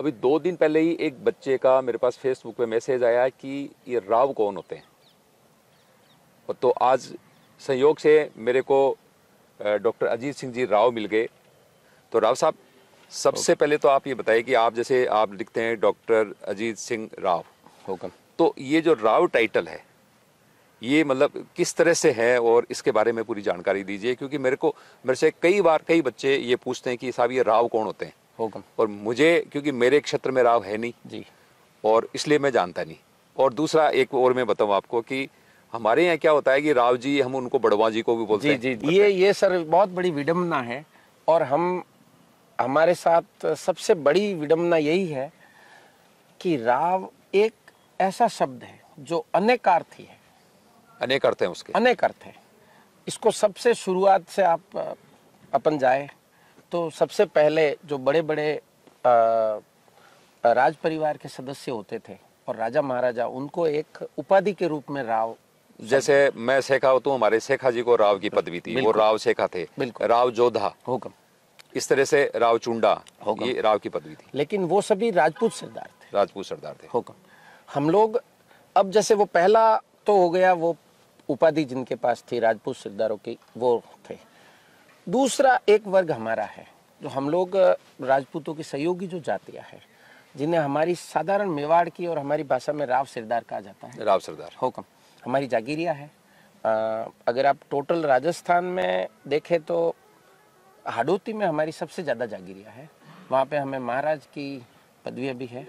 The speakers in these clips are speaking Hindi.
अभी दो दिन पहले ही एक बच्चे का मेरे पास फेसबुक पे मैसेज आया कि ये राव कौन होते हैं और तो आज संयोग से मेरे को डॉक्टर अजीत सिंह जी राव मिल गए तो राव साहब सबसे पहले तो आप ये बताइए कि आप जैसे आप लिखते हैं डॉक्टर अजीत सिंह राव होगा तो ये जो राव टाइटल है ये मतलब किस तरह से है और इसके बारे में पूरी जानकारी दीजिए क्योंकि मेरे को मेरे से कई बार कई बच्चे ये पूछते हैं कि साहब ये राव कौन होते हैं होगा और मुझे क्योंकि मेरे क्षेत्र में राव है नहीं जी और इसलिए मैं जानता नहीं और दूसरा एक और मैं बताऊँ आपको कि हमारे यहाँ क्या होता है कि राव जी हम उनको बड़वा जी को भी बोलते जी, हैं जी जी ये ये सर बहुत बड़ी विडम्बना है और हम हमारे साथ सबसे बड़ी विडम्बना यही है कि राव एक ऐसा शब्द है जो अनेक अनेकार्थी है अनेक अर्थ है उसके अनेक अर्थ है इसको सबसे शुरुआत से आप अपन जाए तो सबसे पहले जो बड़े बड़े राज परिवार के सदस्य होते थे और राजा महाराजा उनको एक उपाधि के रूप में राव जैसे मैं शेखा हूँ तो हमारे सेखा जी को राव की पदवी थी वो राव सेखा थे राव जोधा होगम इस तरह से राव चुंडा ये राव की पदवी थी लेकिन वो सभी राजपूत सरदार थे राजपूत सरदार थे होगम हम लोग अब जैसे वो पहला तो हो गया वो उपाधि जिनके पास थी राजपूत सरदारों की वो थे दूसरा एक वर्ग हमारा है जो हम लोग राजपूतों की सहयोगी जो जातियाँ हैं जिन्हें हमारी साधारण मेवाड़ की और हमारी भाषा में राव सिरदार कहा जाता है राव सरदार हुक्म हमारी जागीरिया है आ, अगर आप टोटल राजस्थान में देखें तो हाडोती में हमारी सबसे ज़्यादा जागीरिया है वहाँ पे हमें महाराज की पदवी भी है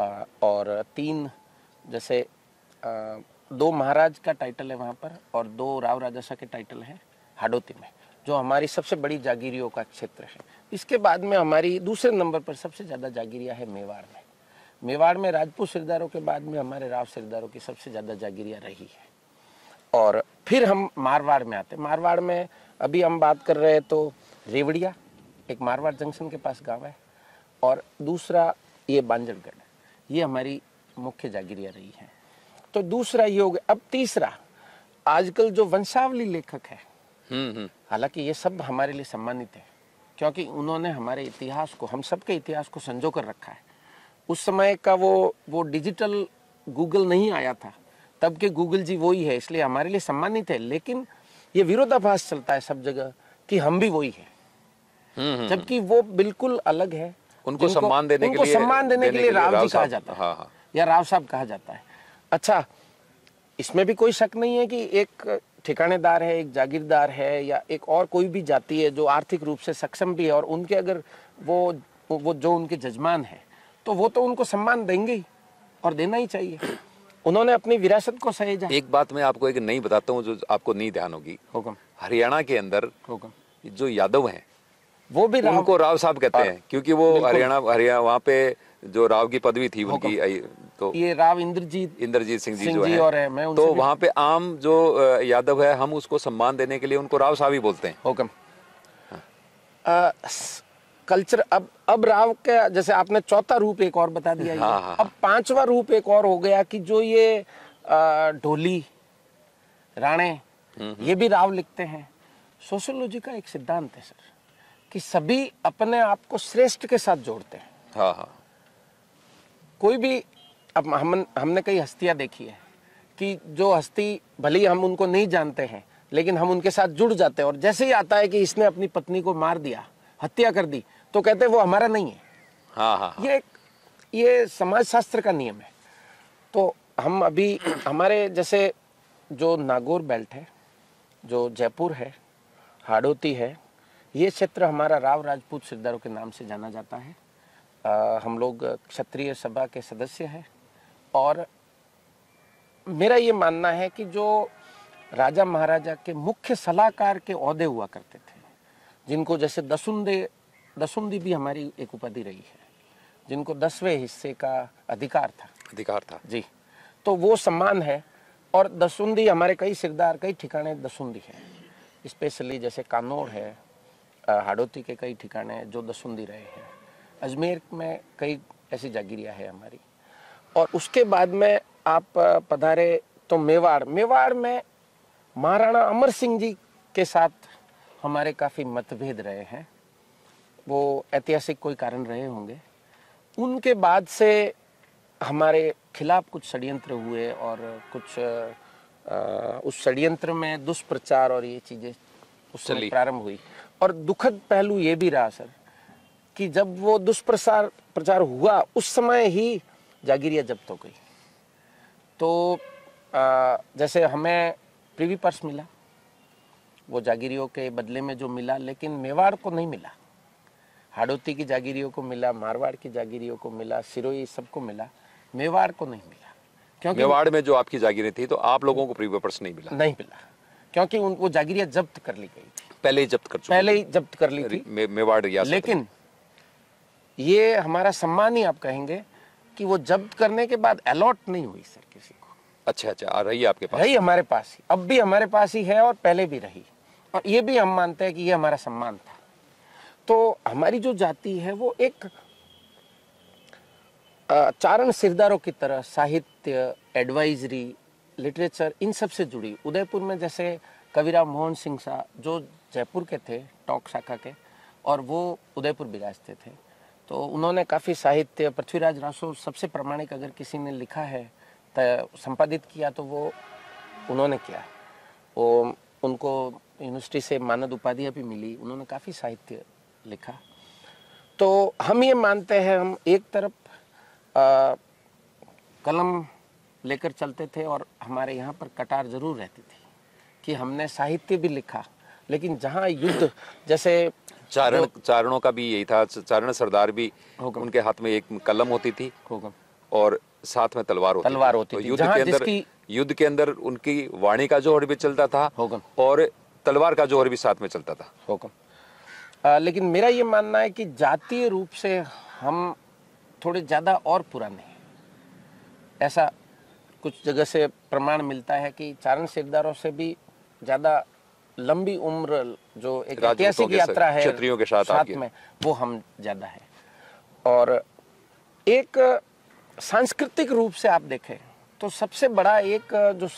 आ, और तीन जैसे आ, दो महाराज का टाइटल है वहाँ पर और दो राव राजसा के टाइटल हैं हाडोती में जो हमारी सबसे बड़ी जागीरियों का क्षेत्र है इसके बाद में हमारी दूसरे नंबर पर सबसे ज़्यादा जागीरिया है मेवाड़ में मेवाड़ में राजपूत सिरदारों के बाद में हमारे राव सिरदारों की सबसे ज़्यादा जागीरिया रही है और फिर हम मारवाड़ में आते मारवाड़ में अभी हम बात कर रहे हैं तो रेवड़िया एक मारवाड़ जंक्शन के पास गाँव है और दूसरा ये बांजलगढ़ ये हमारी मुख्य जागीरिया रही है तो दूसरा ये हो गया अब तीसरा आजकल जो वंशावली लेखक है हम्म, हम्म। हालांकि ये सब हमारे लिए सम्मानित है क्योंकि उन्होंने हमारे इतिहास को हम सबके इतिहास को संजो कर रखा है उस समय का वो वो डिजिटल गूगल नहीं आया था तब के गूगल जी वही है इसलिए हमारे लिए सम्मानित है लेकिन ये विरोधाभास चलता है सब जगह कि हम भी वही है हम्म, जबकि वो बिल्कुल अलग है उनको सम्मान देने उनको के लिए सम्मान देने, देने के लिए लिए राव जी कहा जाता है हाँ, हाँ। या राव साहब कहा जाता है अच्छा इसमें भी कोई शक नहीं है कि एक ठिकानेदार है एक जागीरदार है या एक और कोई भी जाति है जो आर्थिक रूप से सक्षम भी है और उनके अगर वो वो जो उनके जजमान है तो वो तो उनको सम्मान देंगे ही और देना ही चाहिए उन्होंने अपनी विरासत को सहेजा एक बात मैं आपको एक नहीं बताता हूँ जो आपको नहीं ध्यान होगी हरियाणा के अंदर जो यादव हैं वो भी राव उनको राव साहब कहते हाँ। हैं क्योंकि वो हरियाणा हरियाणा वहाँ पे जो राव की पदवी थी उनकी तो ये राव इंद्रजीत इंद्रजीत सिंह जी जी जो है और है, मैं तो वहाँ पे आम जो यादव है हम उसको सम्मान देने के लिए उनको राव साहब ही बोलते हैं हुक्म हाँ। कल्चर अब अब राव का जैसे आपने चौथा रूप एक और बता दिया हाँ, हाँ, अब हाँ। पांचवा रूप एक और हो गया कि जो ये ढोली राणे हम्म, हम्म। ये भी राव लिखते हैं सोशोलॉजी का एक सिद्धांत है सर कि सभी अपने आप को श्रेष्ठ के साथ जोड़ते हैं हाँ हाँ कोई भी अब हम हमने कई हस्तियां देखी है कि जो हस्ती भले ही हम उनको नहीं जानते हैं लेकिन हम उनके साथ जुड़ जाते हैं और जैसे ही आता है कि इसने अपनी पत्नी को मार दिया हत्या कर दी तो कहते हैं वो हमारा नहीं है हाँ हाँ, हाँ। ये ये समाज शास्त्र का नियम है तो हम अभी हमारे जैसे जो नागौर बेल्ट है जो जयपुर है हाड़ोती है ये क्षेत्र हमारा राव राजपूत सिरदारों के नाम से जाना जाता है आ, हम लोग क्षत्रिय सभा के सदस्य हैं और मेरा ये मानना है कि जो राजा महाराजा के मुख्य सलाहकार के अहदे हुआ करते थे जिनको जैसे दसुंदे दसुंदी भी हमारी एक उपाधि रही है जिनको दसवें हिस्से का अधिकार था अधिकार था जी तो वो सम्मान है और दसुंदी हमारे कई सिरदार कई ठिकाने दसुंदी है स्पेशली जैसे कानोर है हाड़ोती के कई ठिकाने जो दसुंदी रहे हैं अजमेर में कई ऐसी जागीरियाँ है हमारी और उसके बाद में आप पधारे तो मेवाड़ मेवाड़ में महाराणा अमर सिंह जी के साथ हमारे काफ़ी मतभेद रहे हैं वो ऐतिहासिक कोई कारण रहे होंगे उनके बाद से हमारे खिलाफ कुछ षड्यंत्र हुए और कुछ आ, उस षड्यंत्र में दुष्प्रचार और ये चीज़ें उससे प्रारंभ हुई और दुखद पहलू ये भी रहा सर कि जब वो दुष्प्रचार प्रचार हुआ उस समय ही जागीरिया जब्त हो गई तो आ, जैसे हमें प्रीवी पर्स मिला वो जागीरियों के बदले में जो मिला लेकिन मेवाड़ को नहीं मिला हाड़ोती की जागीरियों को मिला मारवाड़ की जागीरियों को मिला सिरोई सबको मिला मेवाड़ को नहीं मिला क्योंकि मेवाड़ में जो आपकी जागीरें थी तो आप लोगों को प्रीवी पर्स नहीं मिला नहीं मिला क्योंकि वो जागीरिया जब्त कर ली गई थी पहले ही जब्त कर पहले ही जब्त कर ली थी मेवाड़ लेकिन ये हमारा सम्मान ही आप कहेंगे कि वो जब्त करने के बाद अलॉट नहीं हुई सर किसी को अच्छा अच्छा आ रही आपके पास रही हमारे पास ही अब भी हमारे पास ही है और पहले भी रही और ये भी हम मानते हैं कि ये हमारा सम्मान था तो हमारी जो जाति है वो एक चारण सिरदारों की तरह साहित्य एडवाइजरी लिटरेचर इन सब से जुड़ी उदयपुर में जैसे कविराम मोहन सिंह साह जो जयपुर के थे टॉक शाखा के और वो उदयपुर विराजते थे तो उन्होंने काफ़ी साहित्य पृथ्वीराज रासो सबसे प्रमाणिक अगर किसी ने लिखा है संपादित किया तो वो उन्होंने किया वो उनको यूनिवर्सिटी से मानद उपाधियाँ भी मिली उन्होंने काफ़ी साहित्य लिखा तो हम ये मानते हैं हम एक तरफ आ, कलम लेकर चलते थे और हमारे यहाँ पर कटार ज़रूर रहती थी कि हमने साहित्य भी लिखा लेकिन जहाँ युद्ध जैसे चारण चारणों का भी यही था चारण सरदार भी उनके हाथ में एक कलम होती थी और साथ में तलवार होती तलवार होती तो थी युद्ध के अंदर युद्ध के अंदर उनकी वाणी का जोहर भी चलता था और तलवार का जोहर भी साथ में चलता था आ, लेकिन मेरा ये मानना है कि जातीय रूप से हम थोड़े ज़्यादा और पुराने ऐसा कुछ जगह से प्रमाण मिलता है कि चारण सिरदारों से भी ज़्यादा लंबी उम्र जो एक ऐतिहासिक यात्रा है क्षत्रियों के साथ, साथ में वो हम ज्यादा है और एक सांस्कृतिक रूप से आप देखें तो सबसे बड़ा एक जो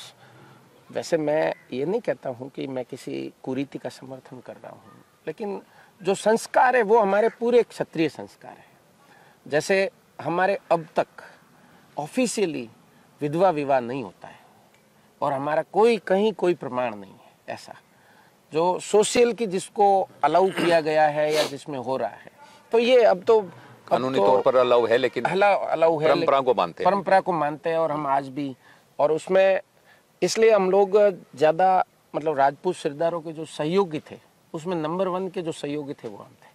वैसे मैं ये नहीं कहता हूँ कि मैं किसी कुरीति का समर्थन कर रहा हूँ लेकिन जो संस्कार है वो हमारे पूरे क्षत्रिय संस्कार है जैसे हमारे अब तक ऑफिशियली विधवा विवाह नहीं होता है और हमारा कोई कहीं कोई प्रमाण नहीं है ऐसा जो सोशल की जिसको अलाउ किया गया है या जिसमें हो रहा है तो ये अब तो कानूनी तो, तौर पर अलाउ है लेकिन अलाउ है परंपरा को मानते हैं परंपरा को मानते हैं और हम आज भी और उसमें इसलिए हम लोग ज़्यादा मतलब राजपूत सिरदारों के जो सहयोगी थे उसमें नंबर वन के जो सहयोगी थे वो हम थे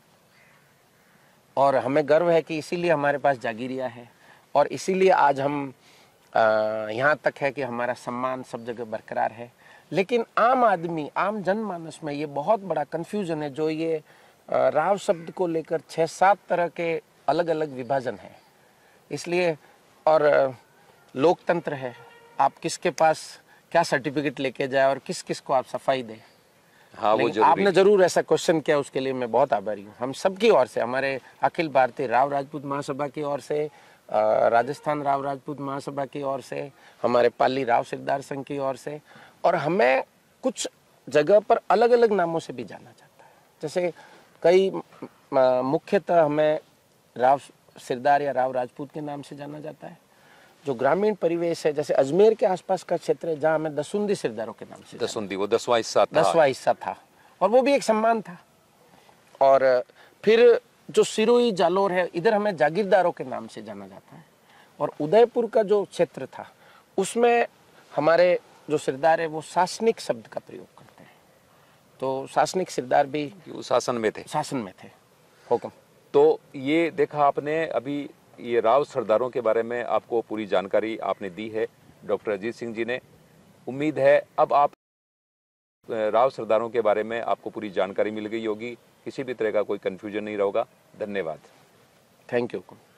और हमें गर्व है कि इसीलिए हमारे पास जागीरिया है और इसीलिए आज हम यहाँ तक है कि हमारा सम्मान सब जगह बरकरार है लेकिन आम आदमी आम जनमानस में ये बहुत बड़ा कन्फ्यूजन है जो ये राव शब्द को लेकर छः सात तरह के अलग अलग विभाजन है इसलिए और लोकतंत्र है आप किसके पास क्या सर्टिफिकेट लेके जाए और किस किस को आप सफाई दें हाँ वो जरूरी आपने जरूर ऐसा क्वेश्चन किया उसके लिए मैं बहुत आभारी हूँ हम सबकी ओर से हमारे अखिल भारतीय राव राजपूत महासभा की ओर से राजस्थान राव राजपूत महासभा की ओर से हमारे पाली राव सिरदार संघ की ओर से और हमें कुछ जगह पर अलग अलग नामों से भी जाना जाता है जैसे कई मुख्यतः हमें राव सिरदार या राव राजपूत के नाम से जाना जाता है जो ग्रामीण परिवेश है जैसे अजमेर के आसपास का क्षेत्र है जहाँ हमें दसुंदी सिरदारों के नाम से दसुंदी वो दसवा हिस्सा था हिस्सा था और वो भी एक सम्मान था और फिर जो सिरोही जालोर है इधर हमें जागीरदारों के नाम से जाना जाता है और उदयपुर का जो क्षेत्र था उसमें हमारे जो सिरदार है वो शासनिक शब्द का प्रयोग करते हैं तो शासनिक सिरदार भी शासन में थे शासन में थे हुक्म तो ये देखा आपने अभी ये राव सरदारों के बारे में आपको पूरी जानकारी आपने दी है डॉक्टर अजीत सिंह जी ने उम्मीद है अब आप राव सरदारों के बारे में आपको पूरी जानकारी मिल गई होगी किसी भी तरह का कोई कन्फ्यूजन नहीं रहेगा धन्यवाद थैंक यू